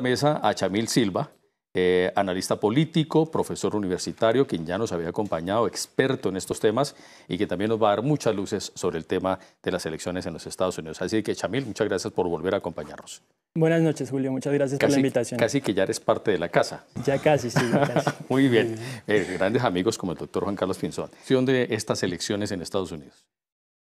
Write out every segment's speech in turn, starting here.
mesa a Chamil Silva, eh, analista político, profesor universitario, quien ya nos había acompañado, experto en estos temas y que también nos va a dar muchas luces sobre el tema de las elecciones en los Estados Unidos. Así que, Chamil, muchas gracias por volver a acompañarnos. Buenas noches, Julio. Muchas gracias por la invitación. Casi que ya eres parte de la casa. Ya casi, sí. Muy bien. Eh, grandes amigos como el doctor Juan Carlos Pinzón. de estas elecciones en Estados Unidos?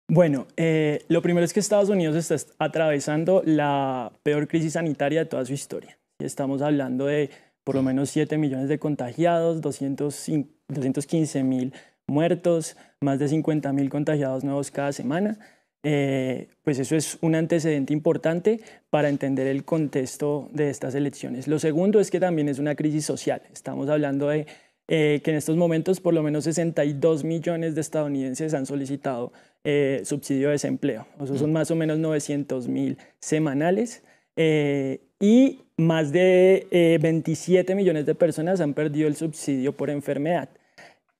Bueno, eh, lo primero es que Estados Unidos está atravesando la peor crisis sanitaria de toda su historia. Estamos hablando de por lo menos 7 millones de contagiados, 215 mil muertos, más de 50 mil contagiados nuevos cada semana. Eh, pues eso es un antecedente importante para entender el contexto de estas elecciones. Lo segundo es que también es una crisis social. Estamos hablando de eh, que en estos momentos por lo menos 62 millones de estadounidenses han solicitado eh, subsidio de desempleo. Eso son mm. más o menos 900 mil semanales y más de 27 eh, millones de personas han perdido el subsidio por enfermedad.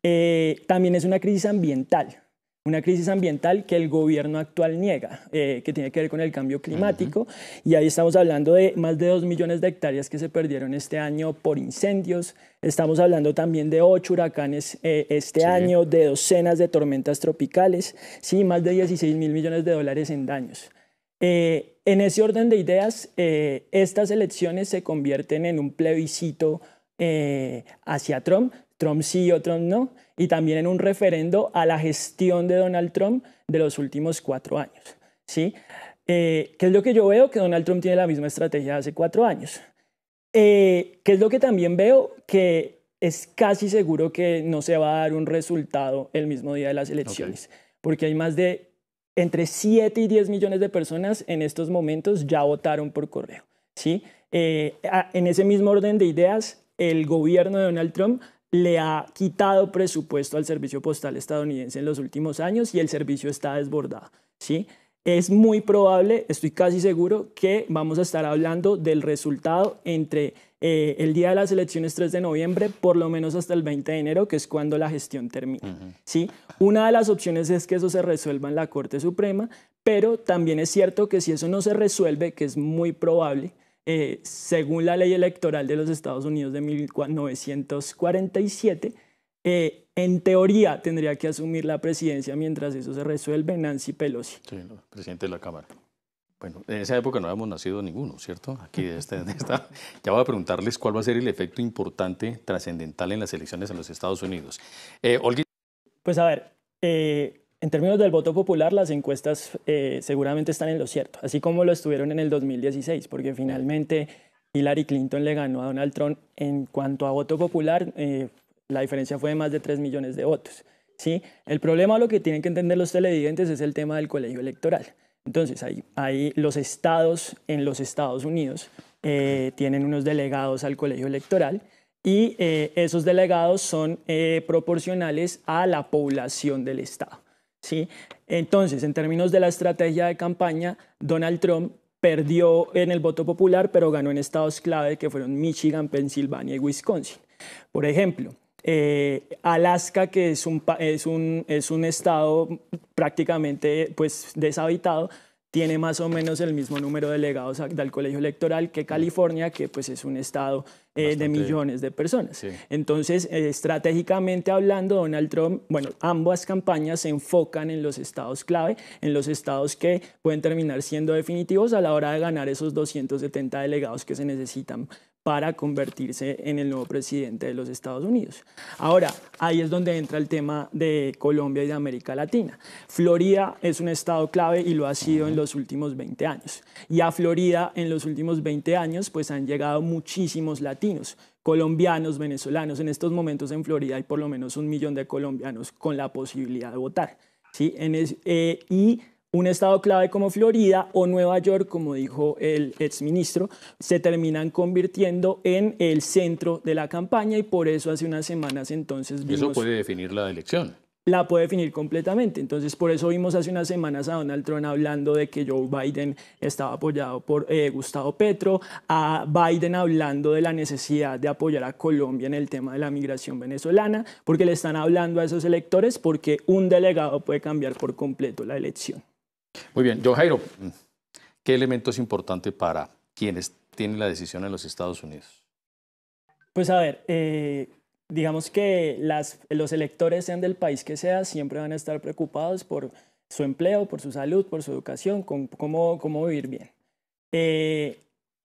Eh, también es una crisis ambiental, una crisis ambiental que el gobierno actual niega, eh, que tiene que ver con el cambio climático. Y ahí estamos hablando de más de 2 millones de hectáreas que se perdieron este año por incendios. Estamos hablando también de 8 huracanes este año, de docenas de tormentas tropicales, sí, más de 16 mil millones de dólares en daños. Eh, en ese orden de ideas, eh, estas elecciones se convierten en un plebiscito eh, hacia Trump, Trump sí o Trump no, y también en un referendo a la gestión de Donald Trump de los últimos cuatro años. ¿sí? ¿Qué es lo que yo veo? Que Donald Trump tiene la misma estrategia de hace cuatro años. ¿Qué es lo que también veo? Que es casi seguro que no se va a dar un resultado el mismo día de las elecciones, porque hay más de entre 7 y 10 millones de personas en estos momentos ya votaron por correo. ¿sí? Eh, en ese mismo orden de ideas, el gobierno de Donald Trump le ha quitado presupuesto al servicio postal estadounidense en los últimos años y el servicio está desbordado. ¿sí? Es muy probable, estoy casi seguro, que vamos a estar hablando del resultado entre eh, el día de las elecciones 3 de noviembre, por lo menos hasta el 20 de enero, que es cuando la gestión termina. ¿sí? Una de las opciones es que eso se resuelva en la Corte Suprema, pero también es cierto que si eso no se resuelve, que es muy probable, eh, según la ley electoral de los Estados Unidos de 1947, eh, en teoría tendría que asumir la presidencia mientras eso se resuelve Nancy Pelosi. presidente de la Cámara. Bueno, en esa época no habíamos nacido ninguno, ¿cierto? Aquí de este, Ya voy a preguntarles cuál va a ser el efecto importante, trascendental en las elecciones en los Estados Unidos. Eh, pues a ver, eh, en términos del voto popular, las encuestas eh, seguramente están en lo cierto, así como lo estuvieron en el 2016, porque finalmente Hillary Clinton le ganó a Donald Trump en cuanto a voto popular, la diferencia fue de más de 3 millones de votos. ¿sí? El problema, lo que tienen que entender los televidentes, es el tema del colegio electoral. Entonces, ahí hay los estados en los Estados Unidos eh, tienen unos delegados al colegio electoral y eh, esos delegados son eh, proporcionales a la población del estado. ¿sí? Entonces, en términos de la estrategia de campaña, Donald Trump perdió en el voto popular, pero ganó en estados clave que fueron Michigan, Pensilvania y Wisconsin. Por ejemplo, eh, Alaska, que es un, es un, es un estado prácticamente pues, deshabitado, tiene más o menos el mismo número de delegados del colegio electoral que California, que pues es un estado eh, de millones de personas. Entonces, eh, estratégicamente hablando, Donald Trump, bueno, ambas campañas se enfocan en los estados clave, en los estados que pueden terminar siendo definitivos a la hora de ganar esos 270 delegados que se necesitan para convertirse en el nuevo presidente de los Estados Unidos. Ahora, ahí es donde entra el tema de Colombia y de América Latina. Florida es un estado clave y lo ha sido en los últimos 20 años. Y a Florida en los últimos 20 años pues han llegado muchísimos latinos colombianos, venezolanos. En estos momentos en Florida hay por lo menos un millón de colombianos con la posibilidad de votar. ¿sí? En eh, y un estado clave como Florida o Nueva York, como dijo el exministro, se terminan convirtiendo en el centro de la campaña y por eso hace unas semanas entonces Eso puede definir la elección la puede definir completamente. Entonces, por eso vimos hace unas semanas a Donald Trump hablando de que Joe Biden estaba apoyado por eh, Gustavo Petro, a Biden hablando de la necesidad de apoyar a Colombia en el tema de la migración venezolana, porque le están hablando a esos electores porque un delegado puede cambiar por completo la elección. Muy bien, John Jairo, ¿qué elemento es importante para quienes tienen la decisión en los Estados Unidos? Pues a ver, eh, digamos que los electores, sean del país que sea, siempre van a estar preocupados por su empleo, por su salud, por su educación, con cómo, cómo vivir bien. Eh,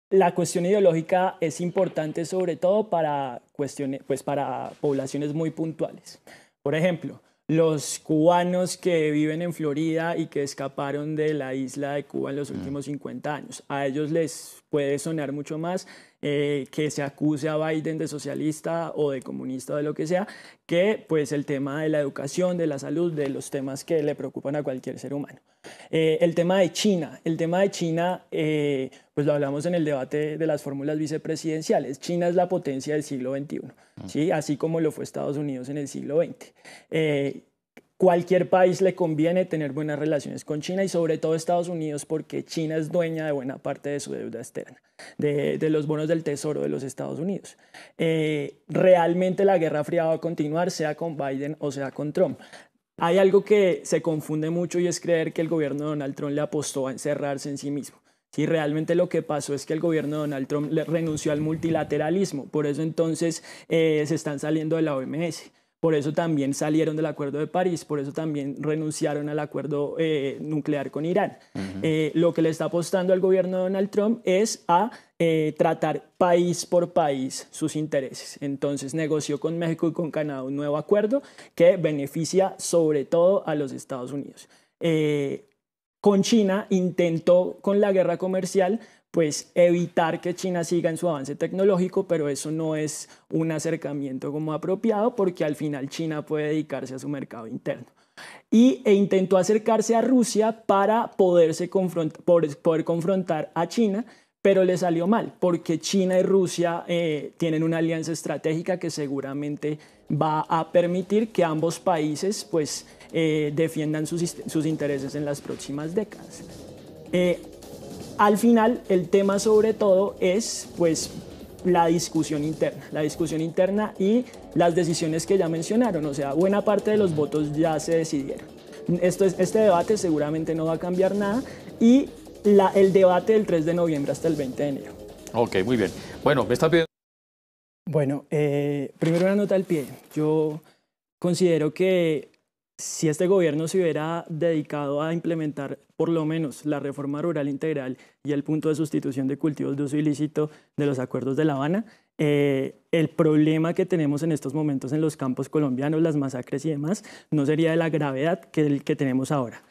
la cuestión ideológica es importante sobre todo para, pues para poblaciones muy puntuales. Por ejemplo, los cubanos que viven en Florida y que escaparon de la isla de Cuba en los mm. últimos 50 años. A ellos les puede sonar mucho más eh, que se acuse a Biden de socialista o de comunista o de lo que sea, que pues el tema de la educación, de la salud, de los temas que le preocupan a cualquier ser humano. Eh, el tema de China, el tema de China, eh, pues lo hablamos en el debate de las fórmulas vicepresidenciales. China es la potencia del siglo XXI, mm. ¿sí? así como lo fue Estados Unidos en el siglo XX. Eh, cualquier país le conviene tener buenas relaciones con China y sobre todo Estados Unidos porque China es dueña de buena parte de su deuda externa, de, los bonos del tesoro de los Estados Unidos. realmente la Guerra Fría va a continuar, sea con Biden o sea con Trump. Hay algo que se confunde mucho y es creer que el gobierno de Donald Trump le apostó a encerrarse en sí mismo. Si realmente lo que pasó es que el gobierno de Donald Trump renunció al multilateralismo, por eso entonces eh, se están saliendo de la OMS por eso también salieron del Acuerdo de París, por eso también renunciaron al acuerdo eh, nuclear con Irán. Eh, lo que le está apostando al gobierno de Donald Trump es a eh, tratar país por país sus intereses. Entonces negoció con México y con Canadá un nuevo acuerdo que beneficia sobre todo a los Estados Unidos. con China intentó con la guerra comercial, pues evitar que China siga en su avance tecnológico, pero eso no es un acercamiento como apropiado porque al final China puede dedicarse a su mercado interno. Y, e intentó acercarse a Rusia para poderse poder, poder confrontar a China, pero le salió mal porque China y Rusia eh, tienen una alianza estratégica que seguramente va a permitir que ambos países pues, eh, defiendan sus, intereses en las próximas décadas. Eh, al final el tema sobre todo es pues la discusión interna, la discusión interna y las decisiones que ya mencionaron, o sea, buena parte de los votos ya se decidieron. Esto este debate seguramente no va a cambiar nada y el debate del 3 de noviembre hasta el 20 de enero. Ok, muy bien. Bueno, me está pidiendo... Bueno, eh, primero una nota al pie. Yo considero que si este gobierno se hubiera dedicado a implementar por lo menos la reforma rural integral y el punto de sustitución de cultivos de uso ilícito de los acuerdos de La Habana, eh, el problema que tenemos en estos momentos en los campos colombianos, las masacres y demás, no sería de la gravedad que el que tenemos ahora.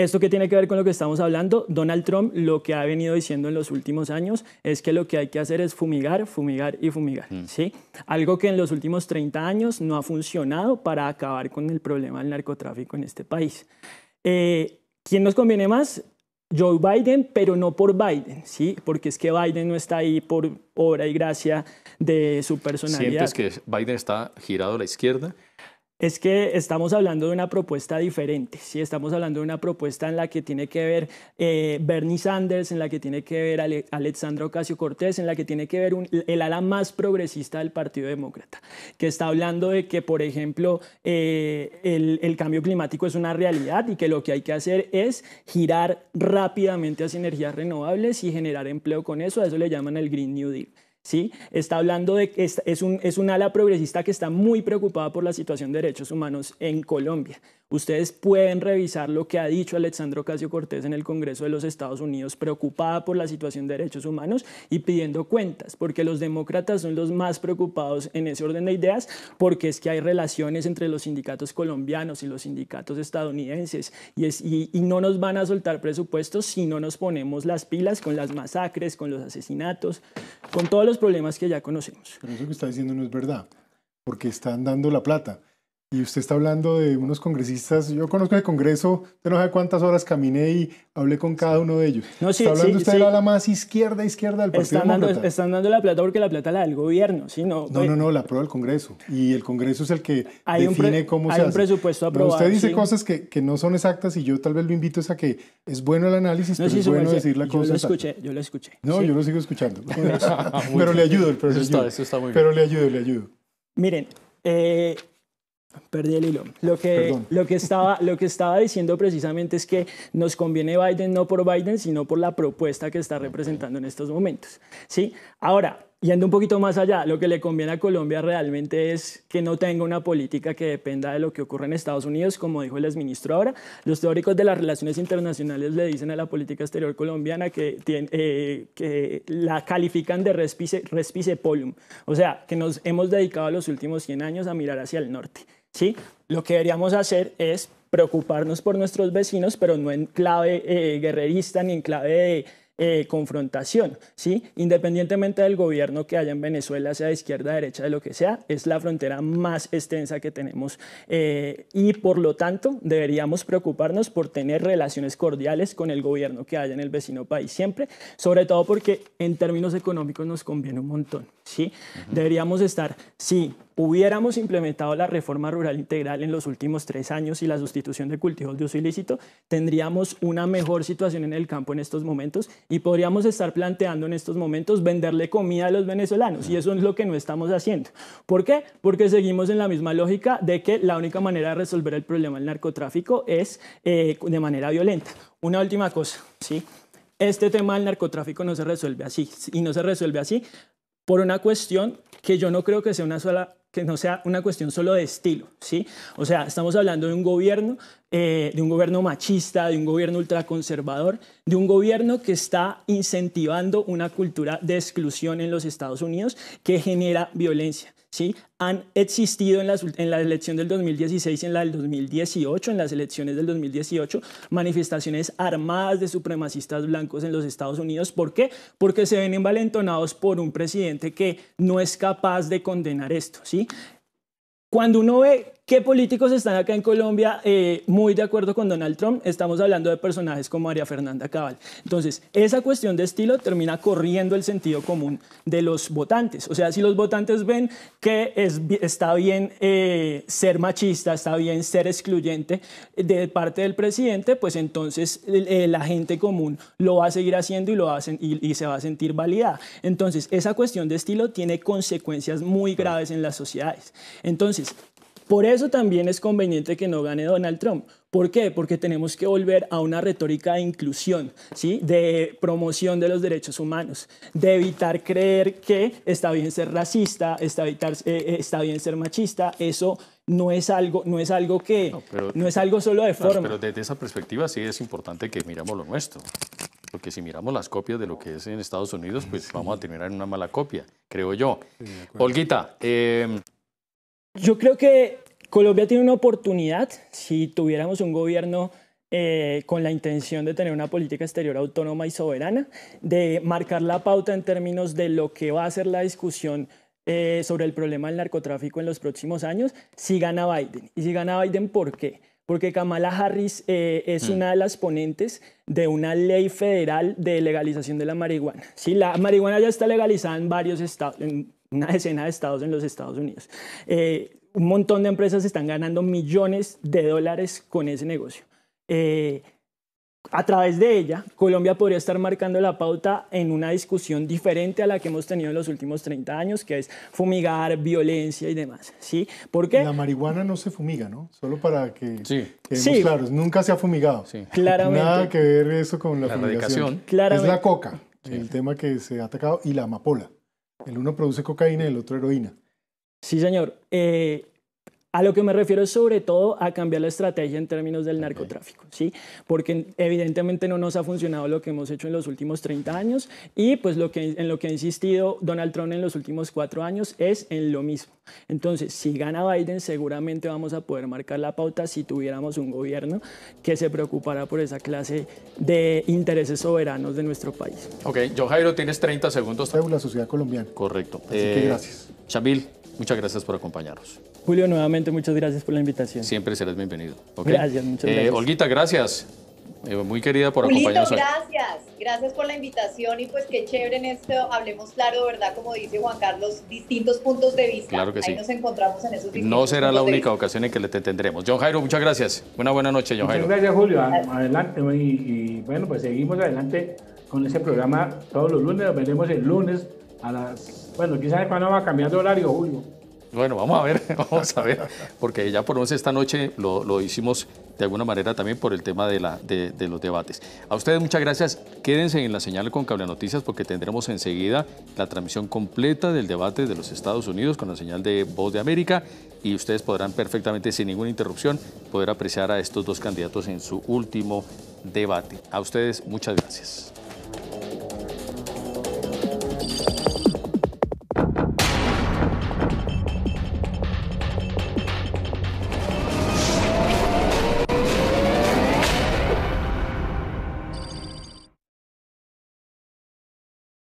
¿Esto que tiene que ver con lo que estamos hablando? Donald Trump lo que ha venido diciendo en los últimos años es que lo que hay que hacer es fumigar, fumigar y fumigar, mm. ¿sí? Algo que en los últimos 30 años no ha funcionado para acabar con el problema del narcotráfico en este país. Eh, ¿Quién nos conviene más? Joe Biden, pero no por Biden, ¿sí? Porque es que Biden no está ahí por obra y gracia de su personalidad. ¿Sientes que Biden está girado a la izquierda? es que estamos hablando de una propuesta diferente, Si estamos hablando de una propuesta en la que tiene que ver eh, Bernie Sanders, en la que tiene que ver Ale Alexandra Ocasio Cortés, en la que tiene que ver el ala más progresista del Partido Demócrata, que está hablando de que, por ejemplo, eh, el, el, cambio climático es una realidad y que lo que hay que hacer es girar rápidamente hacia energías renovables y generar empleo con eso, a eso le llaman el Green New Deal. ¿sí? Está hablando de que un, es un ala progresista que está muy preocupada por la situación de derechos humanos en Colombia. Ustedes pueden revisar lo que ha dicho Alexandro Casio Cortés en el Congreso de los Estados Unidos, preocupada por la situación de derechos humanos y pidiendo cuentas, porque los demócratas son los más preocupados en ese orden de ideas, porque es que hay relaciones entre los sindicatos colombianos y los sindicatos estadounidenses y, no nos van a soltar presupuestos si no nos ponemos las pilas con las masacres, con los asesinatos, con todos los problemas que ya conocemos. Pero eso que está diciendo no es verdad, porque están dando la plata y usted está hablando de unos congresistas. Yo conozco el Congreso, usted no sé cuántas horas caminé y hablé con cada uno de ellos. está hablando usted de la más izquierda, izquierda del Partido están Dando, la plata porque la plata la del gobierno, ¿sí? No, no, pues. no, la aprueba el Congreso. Y el Congreso es el que define cómo se hace. Hay un presupuesto aprobado. usted dice cosas que, no son exactas y yo tal vez lo invito a que es bueno el análisis, pero es bueno decir la cosa. Yo lo escuché, yo lo escuché. No, yo lo sigo escuchando. pero le ayudo, pero, eso eso está muy pero le ayudo, le ayudo. Miren, eh, Perdí el hilo. Lo que, estaba, diciendo precisamente es que nos conviene Biden no por Biden, sino por la propuesta que está representando en estos momentos. ¿sí? Ahora, yendo un poquito más allá, lo que le conviene a Colombia realmente es que no tenga una política que dependa de lo que ocurre en Estados Unidos, como dijo el exministro ahora. Los teóricos de las relaciones internacionales le dicen a la política exterior colombiana que, eh, la califican de respice, respice polum, o sea, que nos hemos dedicado los últimos 100 años a mirar hacia el norte. ¿sí? Lo que deberíamos hacer es preocuparnos por nuestros vecinos, pero no en clave eh, guerrerista ni en clave de eh, confrontación. ¿sí? Independientemente del gobierno que haya en Venezuela, sea de izquierda, derecha, de lo que sea, es la frontera más extensa que tenemos eh, y por lo tanto deberíamos preocuparnos por tener relaciones cordiales con el gobierno que haya en el vecino país siempre, sobre todo porque en términos económicos nos conviene un montón. ¿sí? Deberíamos estar, sí, hubiéramos implementado la reforma rural integral en los últimos tres años y la sustitución de cultivos de uso ilícito, tendríamos una mejor situación en el campo en estos momentos y podríamos estar planteando en estos momentos venderle comida a los venezolanos. Y eso es lo que no estamos haciendo. ¿Por qué? Porque seguimos en la misma lógica de que la única manera de resolver el problema del narcotráfico es eh, de manera violenta. Una última cosa, ¿sí? Este tema del narcotráfico no se resuelve así y no se resuelve así por una cuestión que yo no creo que sea una sola no sea una cuestión solo de estilo, ¿sí? O sea, estamos hablando de un gobierno, eh, de un gobierno machista, de un gobierno ultraconservador, de un gobierno que está incentivando una cultura de exclusión en los Estados Unidos que genera violencia. ¿sí? han existido en la, elección del 2016 y en la del 2018, en las elecciones del 2018, manifestaciones armadas de supremacistas blancos en los Estados Unidos. ¿Por qué? Porque se ven envalentonados por un presidente que no es capaz de condenar esto. ¿sí? Cuando uno ve ¿Qué políticos están acá en Colombia eh, muy de acuerdo con Donald Trump? Estamos hablando de personajes como María Fernanda Cabal. Entonces, esa cuestión de estilo termina corriendo el sentido común de los votantes. O sea, si los votantes ven que está bien eh, ser machista, está bien ser excluyente eh, de parte del presidente, pues entonces la gente común lo va a seguir haciendo y, lo y se va a sentir validada. Entonces, esa cuestión de estilo tiene consecuencias muy graves en las sociedades. Entonces, por eso también es conveniente que no gane Donald Trump. ¿Por qué? Porque tenemos que volver a una retórica de inclusión, ¿sí? de promoción de los derechos humanos, de evitar creer que está bien ser racista, está, evitar, eh, eh, está bien ser machista, eso no es algo, no es algo que no, es algo solo de forma. pero desde esa perspectiva sí es importante que miramos lo nuestro. Porque si miramos las copias de lo que es en Estados Unidos, pues vamos a terminar en una mala copia, creo yo. Olguita, eh, yo creo que Colombia tiene una oportunidad si tuviéramos un gobierno eh, con la intención de tener una política exterior autónoma y soberana, de marcar la pauta en términos de lo que va a ser la discusión eh, sobre el problema del narcotráfico en los próximos años, si gana Biden. ¿Y si gana Biden, por qué? Porque Kamala Harris eh, es mm. una de las ponentes de una ley federal de legalización de la marihuana. Sí, la marihuana ya está legalizada en varios estados, en una decena de estados en los Estados Unidos. Eh, un montón de empresas están ganando millones de dólares con ese negocio. Eh, a través de ella, Colombia podría estar marcando la pauta en una discusión diferente a la que hemos tenido en los últimos 30 años, que es fumigar, violencia y demás. ¿sí? ¿Por qué? La marihuana no se fumiga, ¿no? Solo para que sí. nunca se ha fumigado. Claramente. Nada que ver eso con la, la fumigación. Claramente. Es la coca, el tema que se ha atacado, y la amapola. El uno produce cocaína y el otro heroína. Sí, señor. Eh, a lo que me refiero es sobre todo a cambiar la estrategia en términos del narcotráfico, ¿sí? Porque evidentemente no nos ha funcionado lo que hemos hecho en los últimos 30 años y pues lo que, en lo que ha insistido Donald Trump en los últimos cuatro años es en lo mismo. Entonces, si gana Biden, seguramente vamos a poder marcar la pauta si tuviéramos un gobierno que se preocupara por esa clase de intereses soberanos de nuestro país. Ok, yo Jairo, tienes 30 segundos. La sociedad colombiana. Correcto. Así que eh, gracias. Shamil, muchas gracias por acompañarnos. Julio, nuevamente muchas gracias por la invitación. Siempre serás bienvenido. Gracias, muchas eh, gracias. Olguita, gracias. Eh, muy querida por acompañarnos. acompañarnos. gracias. Gracias por la invitación y pues qué chévere en esto. Hablemos claro, ¿verdad? Como dice Juan Carlos, distintos puntos de vista. Claro que sí. Ahí nos encontramos en esos No será la única ocasión en que le tendremos. John Jairo, muchas gracias. Una buena noche, John muchas Gracias, Julio. Ah, adelante. Y, bueno, pues seguimos adelante con ese programa todos los lunes. Nos veremos el lunes las, bueno, quizás cuándo va a cambiar de horario, Julio. Bueno, vamos a ver, vamos a ver, porque ya por once esta noche lo, hicimos de alguna manera también por el tema de, la, de, de, los debates. A ustedes muchas gracias, quédense en la señal con Cable Noticias porque tendremos enseguida la transmisión completa del debate de los Estados Unidos con la señal de Voz de América y ustedes podrán perfectamente, sin ninguna interrupción, poder apreciar a estos dos candidatos en su último debate. A ustedes muchas gracias.